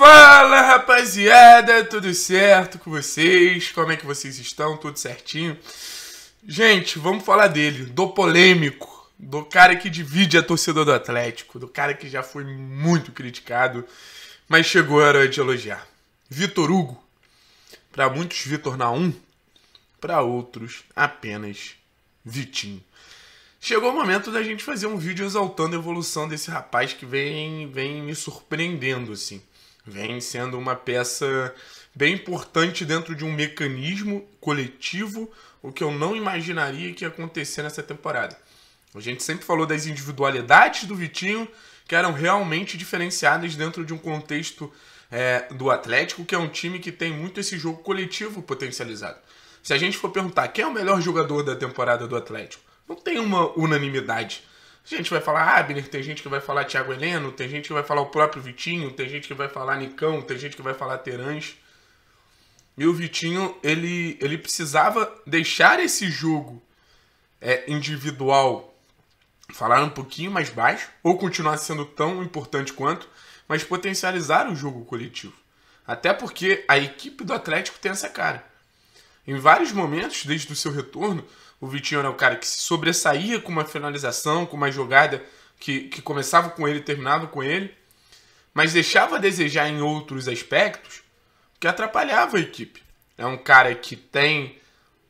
Fala rapaziada, tudo certo com vocês? Como é que vocês estão? Tudo certinho? Gente, vamos falar dele, do polêmico, do cara que divide a torcida do Atlético, do cara que já foi muito criticado, mas chegou a hora de elogiar. Vitor Hugo, para muitos Vitor Naum, para outros apenas Vitinho. Chegou o momento da gente fazer um vídeo exaltando a evolução desse rapaz que vem, vem me surpreendendo assim vem sendo uma peça bem importante dentro de um mecanismo coletivo, o que eu não imaginaria que ia acontecer nessa temporada. A gente sempre falou das individualidades do Vitinho, que eram realmente diferenciadas dentro de um contexto é, do Atlético, que é um time que tem muito esse jogo coletivo potencializado. Se a gente for perguntar quem é o melhor jogador da temporada do Atlético, não tem uma unanimidade gente vai falar ah, Abner, tem gente que vai falar Thiago Heleno, tem gente que vai falar o próprio Vitinho, tem gente que vai falar Nicão, tem gente que vai falar Terãs. E o Vitinho, ele, ele precisava deixar esse jogo é, individual falar um pouquinho mais baixo, ou continuar sendo tão importante quanto, mas potencializar o jogo coletivo. Até porque a equipe do Atlético tem essa cara. Em vários momentos, desde o seu retorno, o Vitinho era o cara que se sobressaía com uma finalização, com uma jogada que, que começava com ele e terminava com ele, mas deixava a desejar em outros aspectos que atrapalhava a equipe. É um cara que tem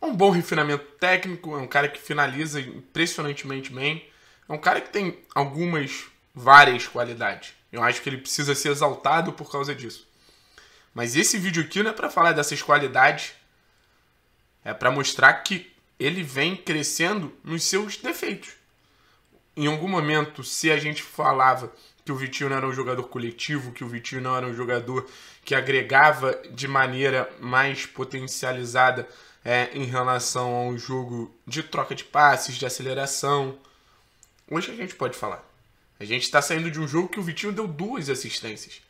um bom refinamento técnico, é um cara que finaliza impressionantemente bem, é um cara que tem algumas, várias qualidades. Eu acho que ele precisa ser exaltado por causa disso. Mas esse vídeo aqui não é para falar dessas qualidades, é para mostrar que ele vem crescendo nos seus defeitos. Em algum momento, se a gente falava que o Vitinho não era um jogador coletivo, que o Vitinho não era um jogador que agregava de maneira mais potencializada é, em relação a um jogo de troca de passes, de aceleração. Hoje a gente pode falar. A gente está saindo de um jogo que o Vitinho deu duas assistências.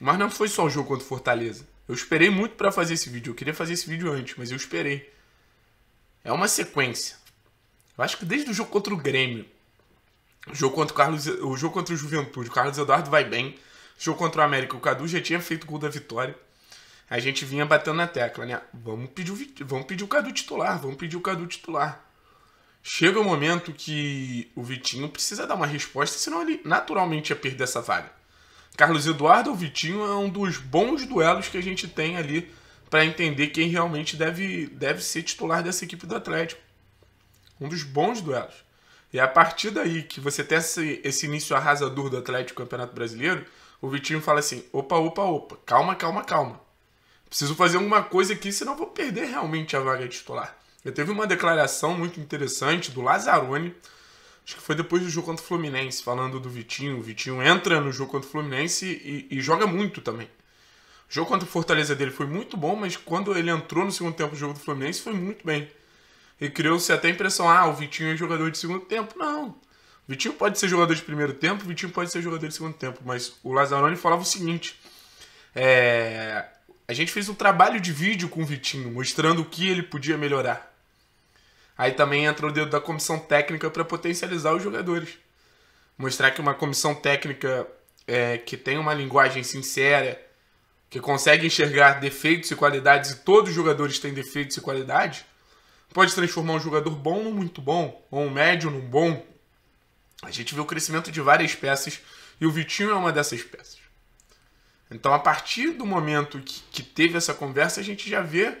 Mas não foi só o jogo contra o Fortaleza. Eu esperei muito para fazer esse vídeo. Eu queria fazer esse vídeo antes, mas eu esperei. É uma sequência. Eu acho que desde o jogo contra o Grêmio, o jogo contra o, Carlos, o, jogo contra o Juventude, o Carlos Eduardo vai bem. O jogo contra o América, o Cadu já tinha feito o gol da vitória. A gente vinha batendo na tecla, né? Vamos pedir o, vamos pedir o Cadu titular, vamos pedir o Cadu titular. Chega o momento que o Vitinho precisa dar uma resposta, senão ele naturalmente ia perder essa vaga. Carlos Eduardo ou Vitinho é um dos bons duelos que a gente tem ali para entender quem realmente deve, deve ser titular dessa equipe do Atlético. Um dos bons duelos. E é a partir daí que você tem esse, esse início arrasador do Atlético no Campeonato Brasileiro, o Vitinho fala assim: opa, opa, opa, calma, calma, calma. Preciso fazer alguma coisa aqui, senão vou perder realmente a vaga titular. Eu teve uma declaração muito interessante do Lazzaroni, acho que foi depois do jogo contra o Fluminense, falando do Vitinho. O Vitinho entra no jogo contra o Fluminense e, e joga muito também. O jogo contra o Fortaleza dele foi muito bom, mas quando ele entrou no segundo tempo do jogo do Fluminense, foi muito bem. E criou-se até a impressão, ah, o Vitinho é jogador de segundo tempo. Não. O Vitinho pode ser jogador de primeiro tempo, o Vitinho pode ser jogador de segundo tempo. Mas o Lazzaroni falava o seguinte, é... a gente fez um trabalho de vídeo com o Vitinho, mostrando o que ele podia melhorar. Aí também entra o dedo da comissão técnica para potencializar os jogadores. Mostrar que uma comissão técnica é, que tem uma linguagem sincera, que consegue enxergar defeitos e qualidades, e todos os jogadores têm defeitos e qualidades, pode transformar um jogador bom num muito bom, ou um médio num bom. A gente vê o crescimento de várias peças e o Vitinho é uma dessas peças. Então, a partir do momento que, que teve essa conversa, a gente já vê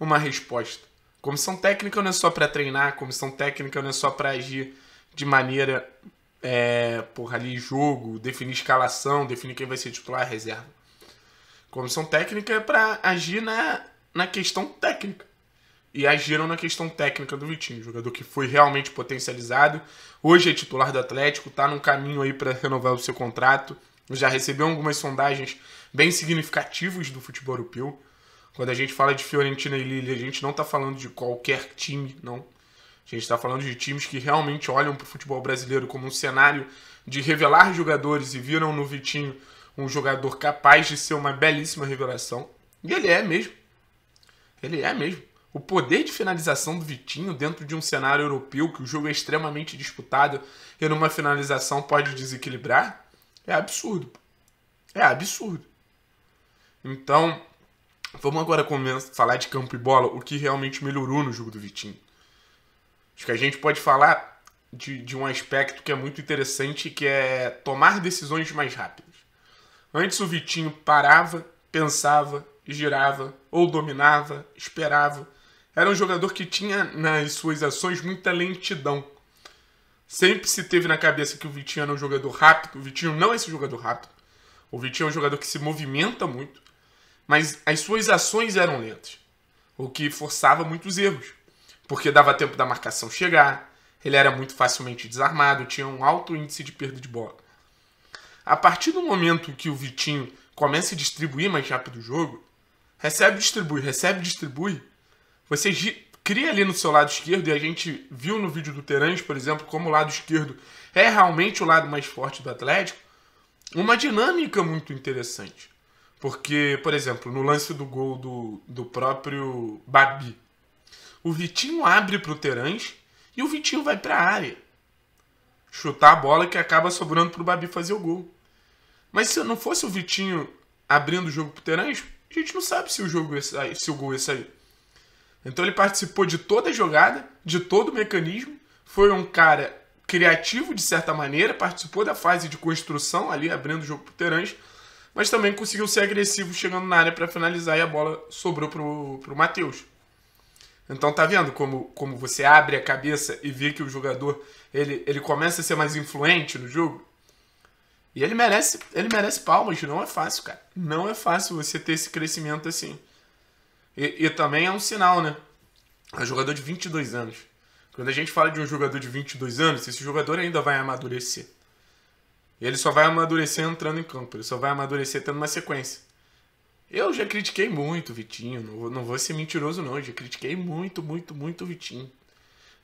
uma resposta. Comissão técnica não é só para treinar, comissão técnica não é só para agir de maneira, é, porra, ali, jogo, definir escalação, definir quem vai ser titular, reserva. Comissão técnica é para agir na, na questão técnica. E agiram na questão técnica do Vitinho, jogador que foi realmente potencializado. Hoje é titular do Atlético, está num caminho aí para renovar o seu contrato. Já recebeu algumas sondagens bem significativas do futebol europeu. Quando a gente fala de Fiorentina e Lille, a gente não está falando de qualquer time, não. A gente está falando de times que realmente olham para o futebol brasileiro como um cenário de revelar jogadores e viram no Vitinho um jogador capaz de ser uma belíssima revelação. E ele é mesmo. Ele é mesmo. O poder de finalização do Vitinho dentro de um cenário europeu que o jogo é extremamente disputado e numa finalização pode desequilibrar é absurdo. É absurdo. Então, vamos agora começar falar de campo e bola, o que realmente melhorou no jogo do Vitinho. Acho que a gente pode falar de, de um aspecto que é muito interessante, que é tomar decisões mais rápido. Antes o Vitinho parava, pensava, girava, ou dominava, esperava. Era um jogador que tinha nas suas ações muita lentidão. Sempre se teve na cabeça que o Vitinho era um jogador rápido. O Vitinho não é esse jogador rápido. O Vitinho é um jogador que se movimenta muito, mas as suas ações eram lentas, o que forçava muitos erros, porque dava tempo da marcação chegar, ele era muito facilmente desarmado, tinha um alto índice de perda de bola. A partir do momento que o Vitinho começa a distribuir mais rápido o jogo, recebe, distribui, recebe, distribui, você cria ali no seu lado esquerdo, e a gente viu no vídeo do Terãs, por exemplo, como o lado esquerdo é realmente o lado mais forte do Atlético, uma dinâmica muito interessante. Porque, por exemplo, no lance do gol do, do próprio Babi, o Vitinho abre para o Terãs e o Vitinho vai para a área. Chutar a bola que acaba sobrando para o Babi fazer o gol. Mas se não fosse o Vitinho abrindo o jogo pro Terãs, a gente não sabe se o jogo ia sair, se o gol ia sair. Então ele participou de toda a jogada, de todo o mecanismo, foi um cara criativo de certa maneira, participou da fase de construção ali, abrindo o jogo pro Terãs, mas também conseguiu ser agressivo chegando na área para finalizar e a bola sobrou pro, pro Matheus. Então tá vendo como, como você abre a cabeça e vê que o jogador ele, ele começa a ser mais influente no jogo? E ele merece, ele merece palmas, não é fácil, cara. Não é fácil você ter esse crescimento assim. E, e também é um sinal, né? É um jogador de 22 anos. Quando a gente fala de um jogador de 22 anos, esse jogador ainda vai amadurecer. Ele só vai amadurecer entrando em campo, ele só vai amadurecer tendo uma sequência. Eu já critiquei muito o Vitinho, não vou, não vou ser mentiroso não, eu já critiquei muito, muito, muito o Vitinho.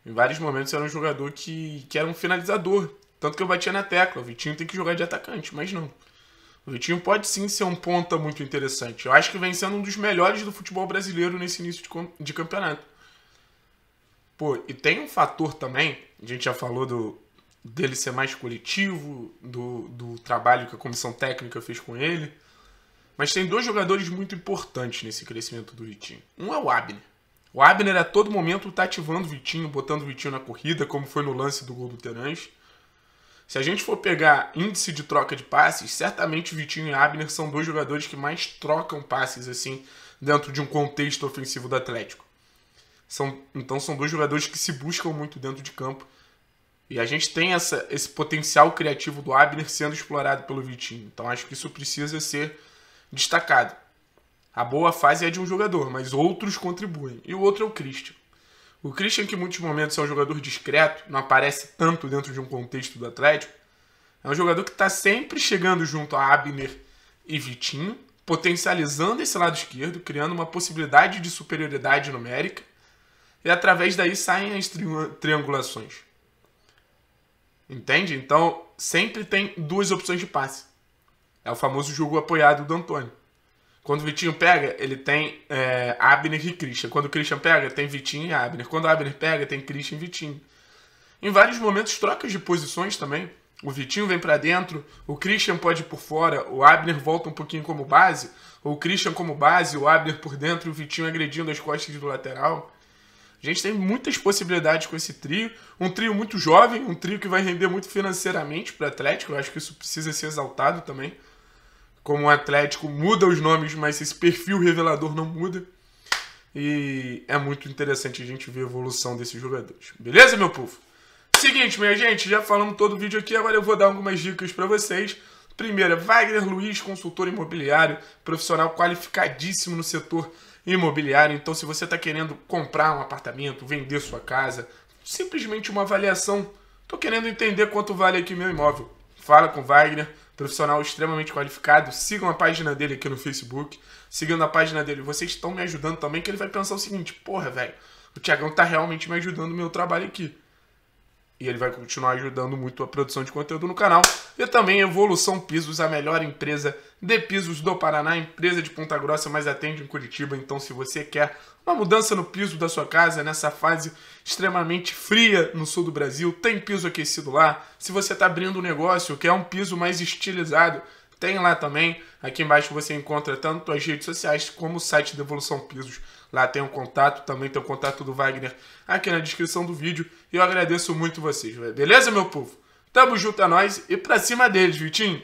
Em vários momentos era um jogador que, que era um finalizador, tanto que eu batia na tecla, o Vitinho tem que jogar de atacante, mas não. O Vitinho pode sim ser um ponta muito interessante. Eu acho que vem sendo um dos melhores do futebol brasileiro nesse início de, de campeonato. Pô, e tem um fator também, a gente já falou do, dele ser mais coletivo, do, do trabalho que a comissão técnica fez com ele. Mas tem dois jogadores muito importantes nesse crescimento do Vitinho. Um é o Abner. O Abner a todo momento tá ativando o Vitinho, botando o Vitinho na corrida, como foi no lance do gol do Terence. Se a gente for pegar índice de troca de passes, certamente Vitinho e Abner são dois jogadores que mais trocam passes assim dentro de um contexto ofensivo do Atlético. São, então são dois jogadores que se buscam muito dentro de campo. E a gente tem essa, esse potencial criativo do Abner sendo explorado pelo Vitinho. Então acho que isso precisa ser destacado. A boa fase é de um jogador, mas outros contribuem. E o outro é o Christian. O Christian, que em muitos momentos é um jogador discreto, não aparece tanto dentro de um contexto do Atlético, é um jogador que está sempre chegando junto a Abner e Vitinho, potencializando esse lado esquerdo, criando uma possibilidade de superioridade numérica, e através daí saem as tri triangulações. Entende? Então, sempre tem duas opções de passe. É o famoso jogo apoiado do Antônio. Quando o Vitinho pega, ele tem é, Abner e Christian. Quando o Christian pega, tem Vitinho e Abner. Quando o Abner pega, tem Christian e Vitinho. Em vários momentos, trocas de posições também. O Vitinho vem para dentro, o Christian pode ir por fora, o Abner volta um pouquinho como base, ou o Christian como base, o Abner por dentro e o Vitinho agredindo as costas do lateral. A gente tem muitas possibilidades com esse trio. Um trio muito jovem, um trio que vai render muito financeiramente para o Atlético. Eu acho que isso precisa ser exaltado também como o Atlético muda os nomes, mas esse perfil revelador não muda. E é muito interessante a gente ver a evolução desses jogadores. Beleza, meu povo? Seguinte, minha gente, já falamos todo o vídeo aqui, agora eu vou dar algumas dicas para vocês. Primeira, Wagner Luiz, consultor imobiliário, profissional qualificadíssimo no setor imobiliário. Então, se você está querendo comprar um apartamento, vender sua casa, simplesmente uma avaliação, estou querendo entender quanto vale aqui meu imóvel. Fala com Wagner, profissional extremamente qualificado. Sigam a página dele aqui no Facebook. Seguindo a página dele, vocês estão me ajudando também, que ele vai pensar o seguinte: porra, velho, o Tiagão tá realmente me ajudando no meu trabalho aqui. E ele vai continuar ajudando muito a produção de conteúdo no canal. E também Evolução Pisos, a melhor empresa de pisos do Paraná, empresa de Ponta Grossa, mas atende em Curitiba. Então, se você quer uma mudança no piso da sua casa nessa fase extremamente fria no sul do Brasil, tem piso aquecido lá. Se você está abrindo um negócio, quer um piso mais estilizado, tem lá também. Aqui embaixo você encontra tanto as redes sociais como o site da Evolução Pisos. Lá tem o um contato, também tem o um contato do Wagner aqui na descrição do vídeo. E eu agradeço muito vocês, beleza, meu povo? Tamo junto a é nós e pra cima deles, Vitinho!